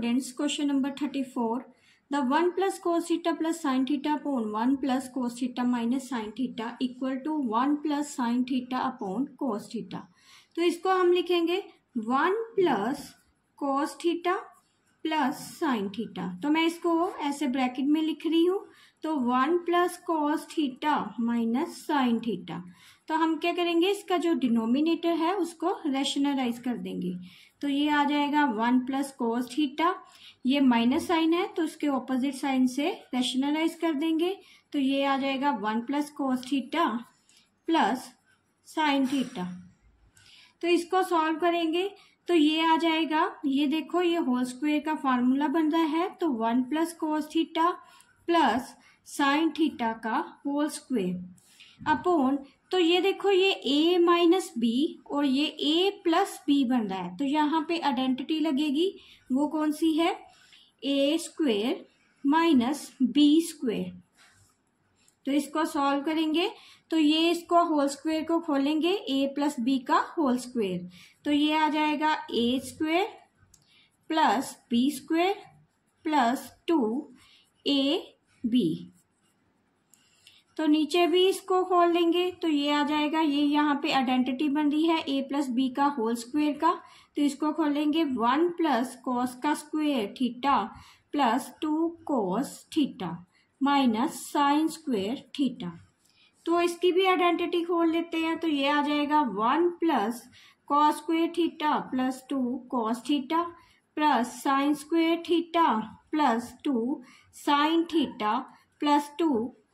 students question number thirty four the one plus cos theta plus sine theta upon one plus cos theta minus sine theta equal to one plus sine theta upon cos theta तो इसको हम लिखेंगे one plus cos theta plus sine theta तो मैं इसको ऐसे bracket में लिख रही हूँ तो one plus cos theta minus sine theta तो हम क्या करेंगे इसका जो डिनोमिनेटर है उसको रेशनलाइज कर देंगे तो ये आ जाएगा वन प्लस कोस थीटा ये माइनस साइन है तो उसके ऑपोजिट साइन से रेशनलाइज कर देंगे तो ये आ जाएगा one plus cos theta plus sine theta तो इसको सॉल्व करेंगे तो ये आ जाएगा ये देखो ये होल स्क्वेयर का फार्मूला बन रहा है तो one plus cos theta plus sine theta का होल स्क्वेयर अपॉन तो ये देखो ये a माइनस बी और ये a प्लस बी बन रहा है तो यहाँ पे आइडेंटिटी लगेगी वो कौन सी है A square minus B square तो इसको सॉल्व करेंगे तो ये इसको होल स्क्वेयर को खोलेंगे a प्लस बी का होल स्क्वेयर तो ये आ जाएगा A square plus B square plus two A B तो नीचे भी इसको खोल देंगे तो ये आ जाएगा ये यहाँ पे आइडेंटिटी बन रही है ए प्लस बी का होल स्क्वेयर का तो इसको खोलेंगे वन प्लस कॉस का square theta plus two cos theta minus sine square theta तो इसकी भी आइडेंटिटी खोल लेते हैं तो ये आ जाएगा one plus cos square theta plus two cos theta plus sine square theta plus two sine theta plus two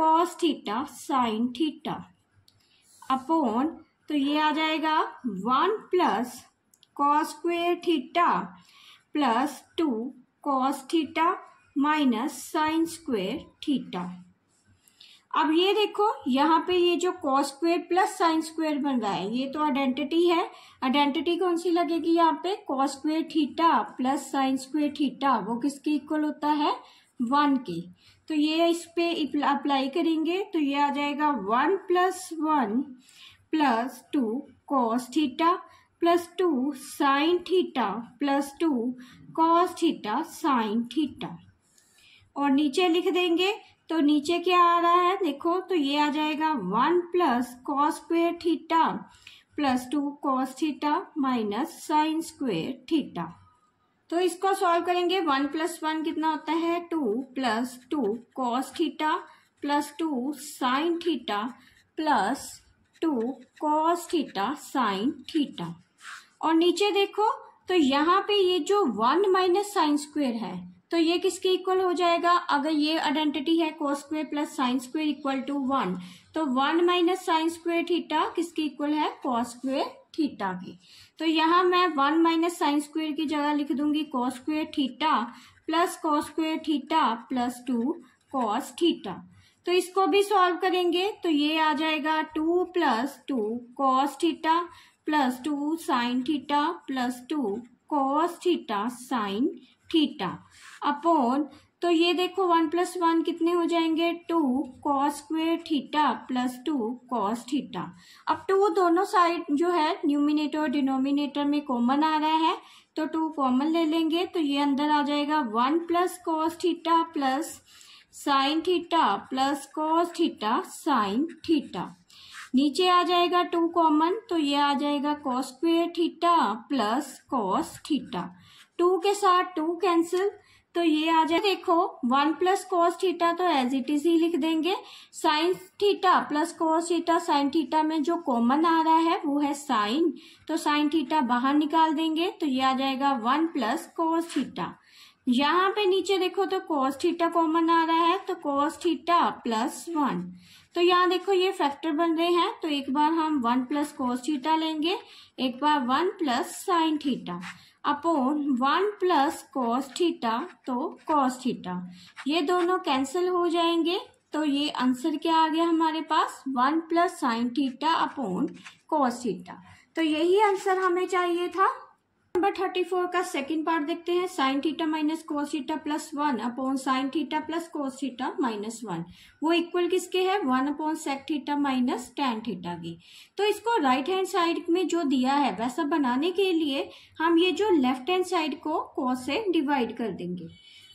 cos theta sine theta upon तो ये आ जाएगा one plus cos square theta plus two cos theta minus sine square theta अब ये देखो यहाँ पे ये जो cos square plus sine square बन रहा है ये तो आइडेंटिटी है आइडेंटिटी कौन सी लगेगी यहाँ पे cos square theta plus sine square theta वो किसके इक्वल होता है वन के तो ये इस पर अप्लाई करेंगे तो ये आ जाएगा one plus one plus two cos theta plus two sine theta plus two cos theta sine theta और नीचे लिख देंगे तो नीचे क्या आ रहा है देखो तो ये आ जाएगा one plus cos square theta plus two cos theta minus sine square theta तो इसको सॉल्व करेंगे वन प्लस वन कितना होता है two plus two cos theta plus two sine theta plus two cos theta sine theta और नीचे देखो तो यहाँ पे ये जो वन माइनस साइन स्क्वेयर है तो ये किसके इक्वल हो जाएगा अगर ये आइडेंटिटी है cos square plus sine square equal to one तो one minus sine square theta किसके इक्वल है कॉस स्क्वेयर थीटा की तो यहाँ मैं वन माइनस साइन स्क्वेयर की जगह लिख दूंगी cos square theta plus cos square theta plus two cos theta तो इसको भी सॉल्व करेंगे तो ये आ जाएगा two plus two cos theta plus two sine theta plus two cos theta sine theta upon तो ये देखो वन प्लस वन कितने हो जाएंगे two cos square theta plus two cos theta अब टू दोनों साइड जो है न्यूमिनेटर और डिनोमिनेटर में कॉमन आ रहा है तो टू कॉमन ले लेंगे तो ये अंदर आ जाएगा one plus cos theta plus sine theta plus cos theta sine theta नीचे आ जाएगा टू कॉमन तो ये आ जाएगा cos square theta plus cos theta two के साथ टू कैंसिल तो ये आ जाए देखो वन प्लस कॉस थीटा तो एज इट इज ही लिख देंगे sine theta plus cos theta sine theta में जो कॉमन आ रहा है वो है साइन तो साइन थीटा बाहर निकाल देंगे तो ये आ जाएगा वन प्लस कॉस थीटा यहाँ पे नीचे देखो तो कॉस थीटा कॉमन आ रहा है तो कॉस थीटा प्लस वन तो यहाँ देखो ये फैक्टर बन रहे हैं तो एक बार हम वन प्लस कोस थीटा लेंगे एक बार one plus sine theta upon one plus cos theta तो कोस थीटा ये दोनों कैंसिल हो जाएंगे तो ये आंसर क्या आ गया हमारे पास one plus sine theta upon cos theta तो यही आंसर हमें चाहिए था नंबर थर्टी फोर का सेकंड पार्ट देखते हैं sine theta minus cos theta plus one upon sine theta plus cos theta minus one वो इक्वल किसके है one upon sec theta minus tan theta की तो इसको राइट हैंड साइड में जो दिया है वैसा बनाने के लिए हम ये जो लेफ्ट हैंड साइड को कोस से डिवाइड कर देंगे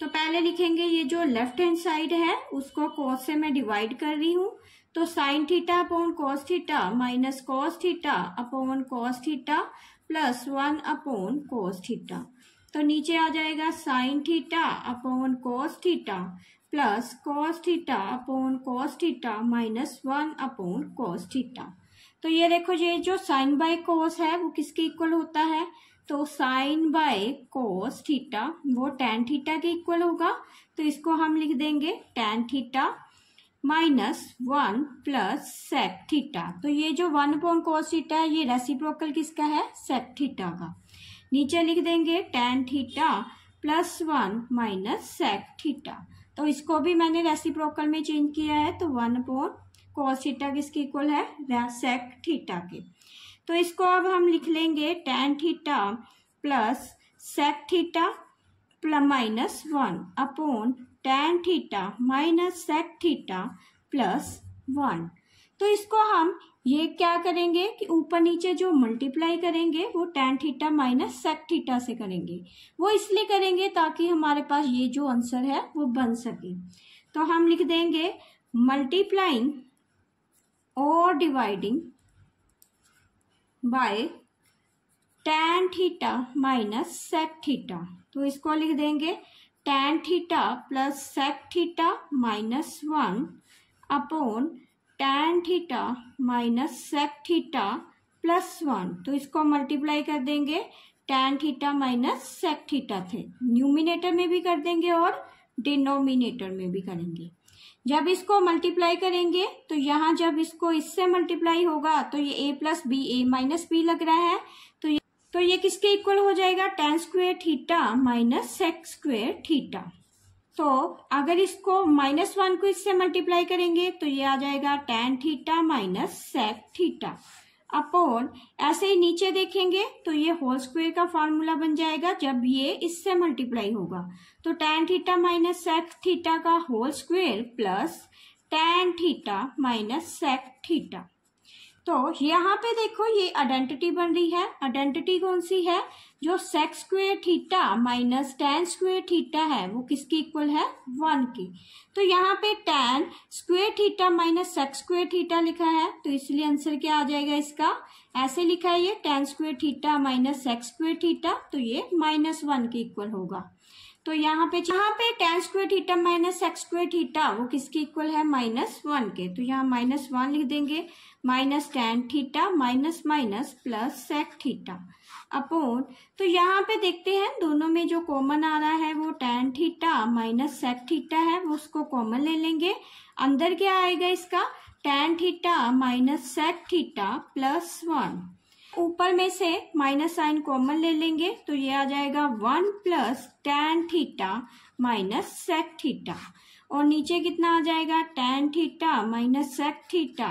तो पहले लिखेंगे ये जो लेफ्ट हैंड साइड है उसको कोस से मैं डिवाइड कर रही हूँ तो sine theta upon cos theta minus cos theta upon cos theta plus one upon cos theta तो नीचे आ जाएगा sine theta upon cos theta plus cos theta upon cos theta minus one upon cos theta तो ये देखो ये जो sign by कोस है वो किसके इक्वल होता है तो साइन बाय कोस थीटा वो टेन थीटा के इक्वल होगा तो इसको हम लिख देंगे tan theta minus one plus sec theta तो ये जो वन अपॉन कॉस थीटा है ये रेसिप्रोकल किसका है सेप थीटा का नीचे लिख देंगे tan theta plus one minus sec theta तो इसको भी मैंने रेसिप्रोकल में चेंज किया है तो वन अपॉन कॉस थीटा किसके इक्वल है सेक थीटा के तो इसको अब हम लिख लेंगे tan theta plus sec theta plus minus one upon tan theta minus sec theta plus one तो इसको हम ये क्या करेंगे कि ऊपर नीचे जो मल्टीप्लाई करेंगे वो tan theta minus sec theta से करेंगे वो इसलिए करेंगे ताकि हमारे पास ये जो आंसर है वो बन सके तो हम लिख देंगे मल्टीप्लाइंग और dividing by tan theta minus sec theta तो इसको लिख देंगे tan theta plus sec theta minus 1 upon tan theta minus sec theta plus one तो इसको मल्टीप्लाई कर देंगे tan theta minus sec theta the numerator में भी कर देंगे और डिनोमिनेटर में भी करेंगे जब इसको मल्टीप्लाई करेंगे तो यहाँ जब इसको इससे मल्टीप्लाई होगा तो ये A plus B A minus B लग रहा है तो ये तो ये किसके इक्वल हो जाएगा tan square theta minus sec square theta तो अगर इसको माइनस वन को इससे मल्टीप्लाई करेंगे तो ये आ जाएगा tan theta minus sec theta upon ऐसे ही नीचे देखेंगे तो ये होल स्क्वेयर का फॉर्मूला बन जाएगा जब ये इससे मल्टीप्लाई होगा तो tan theta minus sec theta का whole square plus tan theta minus sec theta तो यहाँ पे देखो ये आइडेंटिटी बन रही है आइडेंटिटी कौन सी है जो sec square theta minus tan square theta है वो किसकी इक्वल है वन की तो यहाँ पे tan square theta minus sec square theta लिखा है तो इसलिए आंसर क्या आ जाएगा इसका ऐसे लिखा है ये tan square theta minus sec square theta तो ये माइनस वन के इक्वल होगा तो यहाँ पे यहाँ पे टेन स्क्वेयर थीटा माइनस एक्स स्क्वेयर थीटा वो किसके इक्वल है माइनस वन के तो यहाँ माइनस वन लिख देंगे minus tan theta minus minus plus sec theta upon तो यहाँ पे देखते हैं दोनों में जो कॉमन आ रहा है वो tan theta minus sec theta है वो उसको कॉमन ले लेंगे अंदर क्या आएगा इसका tan theta minus sec theta plus one ऊपर में से माइनस साइन कॉमन ले लेंगे तो ये आ जाएगा one plus tan theta minus sec theta और नीचे कितना आ जाएगा tan theta minus sec theta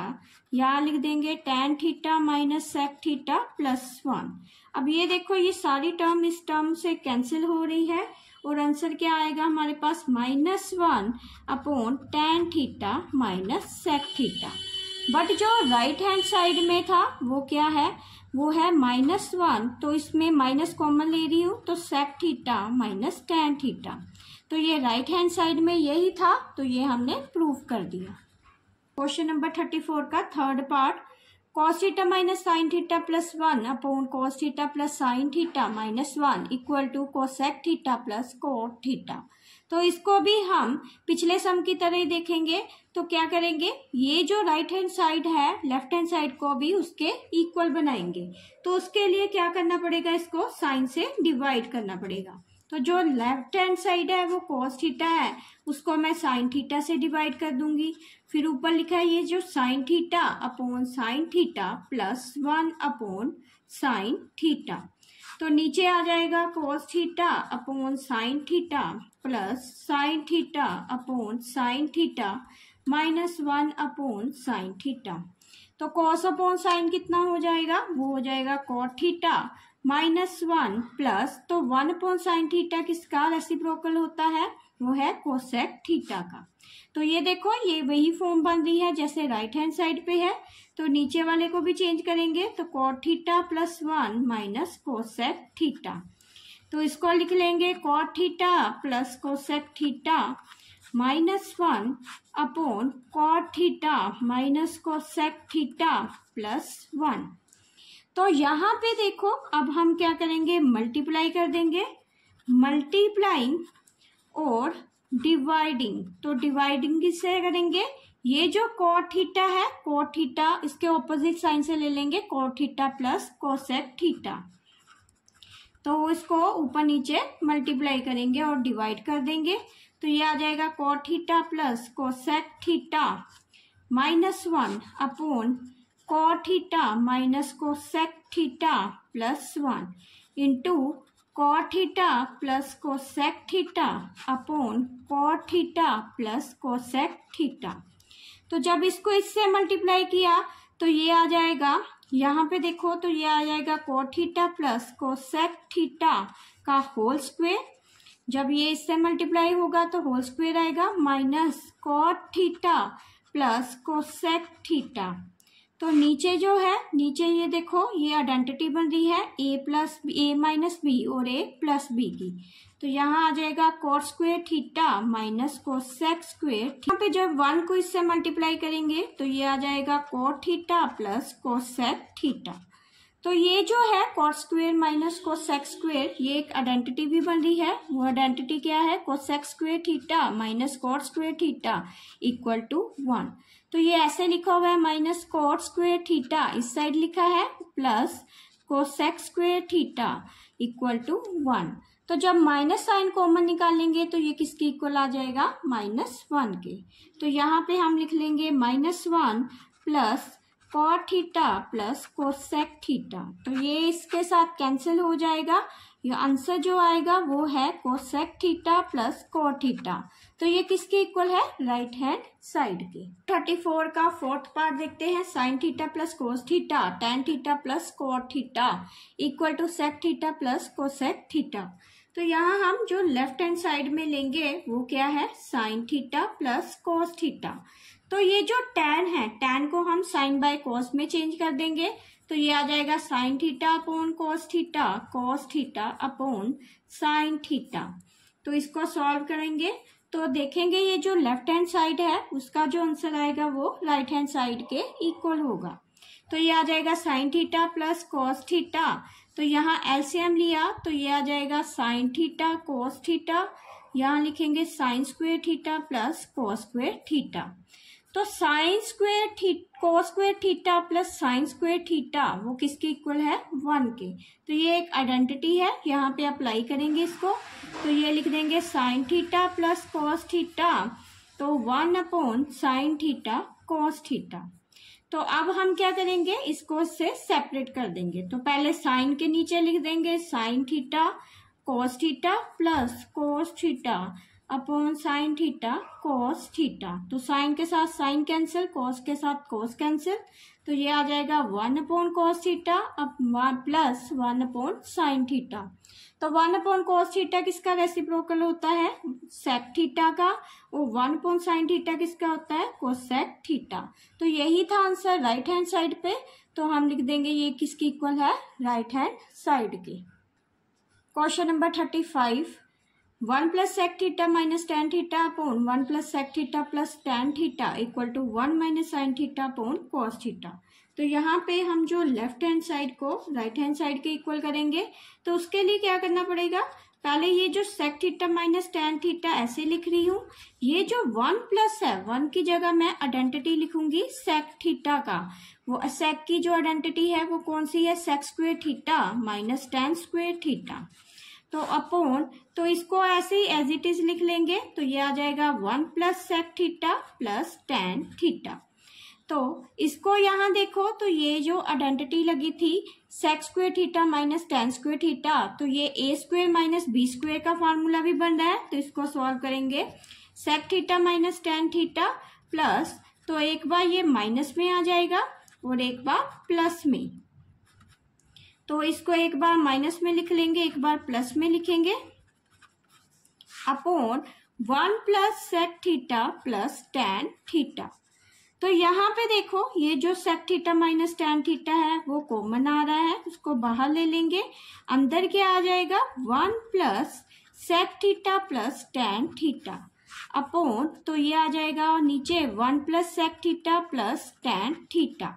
यहाँ लिख देंगे tan theta minus sec theta plus one अब ये देखो ये सारी टर्म इस टर्म से कैंसिल हो रही है और आंसर क्या आएगा हमारे पास minus one upon tan theta minus sec theta but जो राइट हैंड साइड में था वो क्या है वो है माइनस वन तो इसमें माइनस कॉमन ले रही हूँ तो sec theta minus tan theta तो ये राइट हैंड साइड में यही था तो ये हमने प्रूव कर दिया क्वेश्चन नंबर थर्टी फोर का third part cos theta minus sine theta plus one upon cos theta plus sine theta minus one equal to cosec theta plus cot theta तो इसको भी हम पिछले सम की तरह ही देखेंगे तो क्या करेंगे ये जो राइट हैंड साइड है लेफ्ट हैंड साइड को भी उसके इक्वल बनाएंगे तो उसके लिए क्या करना पड़ेगा इसको साइन से डिवाइड करना पड़ेगा तो जो लेफ्ट हैंड साइड है वो कॉस थीटा है उसको मैं साइन थीटा से डिवाइड कर दूंगी फिर ऊपर लिखा है ये जो sine theta upon sine theta plus one upon sine theta तो नीचे आ जाएगा cos theta upon sine theta plus sine theta upon sine theta minus one upon sine theta तो कॉस अपॉन साइन कितना हो जाएगा वो हो जाएगा cot theta minus one plus तो वन अपॉन साइन थीटा किसका रेसिप्रोकल होता है वो है कोसेक थीटा का तो ये देखो ये वही फॉर्म बन रही है जैसे राइट हैंड साइड पे है तो नीचे वाले को भी चेंज करेंगे तो cot theta plus one minus cosec theta तो इसको लिख लेंगे cot theta plus cosec theta minus one upon cot theta minus cosec theta plus one तो यहाँ पे देखो अब हम क्या करेंगे मल्टीप्लाई कर देंगे मल्टीप्लाइंग और डिवाइडिंग तो डिवाइडिंग किससे करेंगे ये जो कॉट थीटा है कॉट थीटा इसके ऑपोजिट साइन से ले लेंगे cot theta plus cosec theta तो इसको ऊपर नीचे मल्टीप्लाई करेंगे और डिवाइड कर देंगे तो ये आ जाएगा cot theta plus cosec theta minus one upon cot theta minus cosec theta plus one into cot theta plus cosec theta upon cot theta plus cosec theta तो जब इसको इससे मल्टीप्लाई किया तो ये आ जाएगा यहाँ पे देखो तो ये आ जाएगा cot theta plus cosec theta का होल स्क्वेयर जब ये इससे मल्टीप्लाई होगा तो होल स्क्वेयर आएगा minus cot theta plus cosec theta तो नीचे जो है नीचे ये देखो ये आइडेंटिटी बन रही है A plus A minus B और ए प्लस बी की तो यहाँ आ जाएगा cot square theta minus cosec square यहाँ पे जब वन को इससे मल्टीप्लाई करेंगे तो ये आ जाएगा cot theta plus cosec theta तो ये जो है cot square minus cosec square ये एक आइडेंटिटी भी बन रही है वो आइडेंटिटी क्या है cosec square theta minus cot square theta equal to one तो ये ऐसे लिखा हुआ है माइनस कॉट स्क्वेयर थीटा इस साइड लिखा है plus cosec square theta equal to one तो जब माइनस साइन कॉमन निकालेंगे तो ये किसके इक्वल आ जाएगा माइनस वन के तो यहाँ पे हम लिख लेंगे minus one plus cot theta plus cosec theta तो ये इसके साथ कैंसिल हो जाएगा ये आंसर जो आएगा वो है cosec theta plus cot theta तो ये किसके इक्वल है राइट हैंड साइड के 34 का फोर्थ पार्ट देखते हैं sine theta plus cos theta tan theta plus cot theta equal to sec theta plus cosec theta तो यहाँ हम जो लेफ्ट हैंड साइड में लेंगे वो क्या है sine theta plus cos theta तो ये जो टेन है टेन को हम साइन बाय कोस में चेंज कर देंगे तो ये आ जाएगा sine theta upon cos theta cos theta upon sine theta तो इसको सॉल्व करेंगे तो देखेंगे ये जो लेफ्ट हैंड साइड है उसका जो आंसर आएगा वो राइट हैंड साइड के इक्वल होगा तो ये आ जाएगा sine theta plus cos theta तो यहाँ एलसीएम लिया तो ये आ जाएगा साइन थीटा कॉस थीटा यहाँ लिखेंगे sine square theta plus cos square theta तो sine square cos square theta plus sine square theta वो किसके इक्वल है वन के तो ये एक आइडेंटिटी है यहाँ पे अप्लाई करेंगे इसको तो ये लिख देंगे sine theta plus cos theta तो one upon sine theta cos theta तो अब हम क्या करेंगे इसको से सेपरेट कर देंगे तो पहले साइन के नीचे लिख देंगे sine theta cos theta plus cos theta upon sine theta cos theta तो साइन के साथ साइन कैंसिल कॉस के साथ कॉस कैंसिल तो ये आ जाएगा वन अपॉन कॉस थीटा अब plus one upon sine theta तो वन अपॉन कॉस थीटा किसका रेसिप्रोकल होता है सेक थीटा का और वन अपॉन साइन थीटा किसका होता है कोसेक थीटा तो यही था आंसर राइट हैंड साइड पे तो हम लिख देंगे ये किसकी इक्वल है राइट हैंड साइड की question number thirty five one plus sec theta minus tan theta upon one plus sec theta plus tan theta equal to one minus sine theta upon cos theta तो यहाँ पे हम जो left hand side को right hand side के equal करेंगे तो उसके लिए क्या करना पड़ेगा पहले ये जो sec theta minus tan theta ऐसे लिख रही हूँ ये जो वन प्लस है वन की जगह मैं आइडेंटिटी लिखूंगी सेक थीटा का वो सेक की जो आइडेंटिटी है वो कौन सी है sec square theta minus tan square theta तो अपॉन तो इसको ऐसे ही एज इट इज लिख लेंगे तो ये आ जाएगा one plus sec theta plus tan theta तो इसको यहाँ देखो तो ये जो आइडेंटिटी लगी थी sec square theta minus tan square theta तो ये A square minus B square का फॉर्मूला भी बन रहा है तो इसको सॉल्व करेंगे sec theta minus tan theta plus तो एक बार ये माइनस में आ जाएगा और एक बार प्लस में तो इसको एक बार माइनस में लिख लेंगे एक बार प्लस में लिखेंगे upon one plus sec theta plus tan theta तो यहाँ पे देखो ये जो sec theta minus tan theta है वो कॉमन आ रहा है उसको बाहर ले लेंगे अंदर क्या आ जाएगा one plus sec theta plus tan theta upon तो ये आ जाएगा नीचे one plus sec theta plus tan theta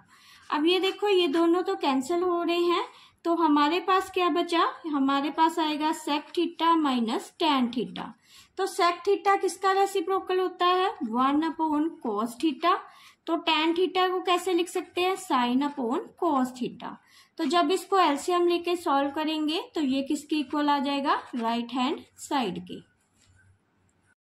अब ये देखो ये दोनों तो कैंसिल हो रहे हैं तो हमारे पास क्या बचा हमारे पास आएगा sec theta minus tan theta तो सेक थीटा किसका रेसिप्रोकल होता है वन अपोन कॉस थीटा तो टेन थीटा को कैसे लिख सकते हैं साइन अपोन कॉस थीटा तो जब इसको एल्सियम लेके सॉल्व करेंगे तो ये किसके इक्वल आ जाएगा राइट हैंड साइड के